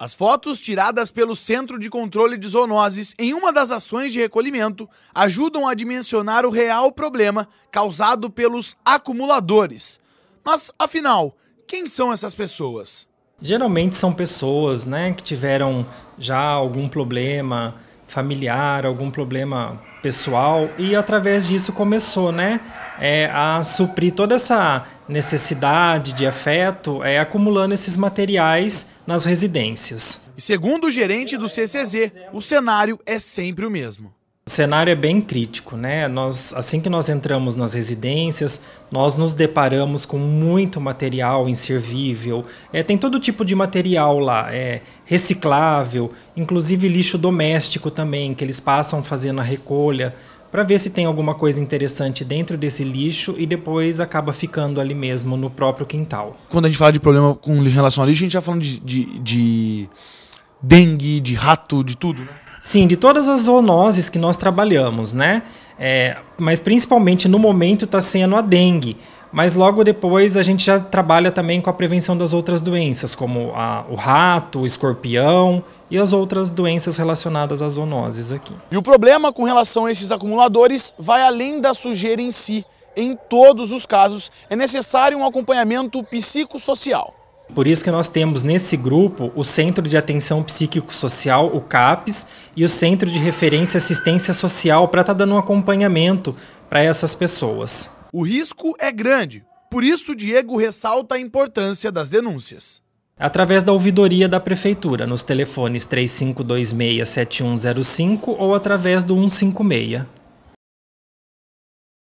As fotos tiradas pelo Centro de Controle de Zoonoses em uma das ações de recolhimento ajudam a dimensionar o real problema causado pelos acumuladores. Mas, afinal, quem são essas pessoas? Geralmente são pessoas né, que tiveram já algum problema familiar, algum problema pessoal e através disso começou né, é, a suprir toda essa necessidade de afeto, é, acumulando esses materiais nas residências. segundo o gerente do CCZ, o cenário é sempre o mesmo. O cenário é bem crítico, né? Nós, assim que nós entramos nas residências, nós nos deparamos com muito material inservível. É, tem todo tipo de material lá, é reciclável, inclusive lixo doméstico também, que eles passam fazendo a recolha para ver se tem alguma coisa interessante dentro desse lixo e depois acaba ficando ali mesmo no próprio quintal. Quando a gente fala de problema com relação a lixo, a gente está falando de, de, de dengue, de rato, de tudo, né? Sim, de todas as zoonoses que nós trabalhamos, né? É, mas principalmente no momento está sendo a dengue mas logo depois a gente já trabalha também com a prevenção das outras doenças, como a, o rato, o escorpião e as outras doenças relacionadas às zoonoses aqui. E o problema com relação a esses acumuladores vai além da sujeira em si. Em todos os casos, é necessário um acompanhamento psicossocial. Por isso que nós temos nesse grupo o Centro de Atenção Psíquico-Social, o CAPES, e o Centro de Referência Assistência Social para estar tá dando um acompanhamento para essas pessoas. O risco é grande, por isso Diego ressalta a importância das denúncias. Através da ouvidoria da Prefeitura, nos telefones 3526-7105 ou através do 156.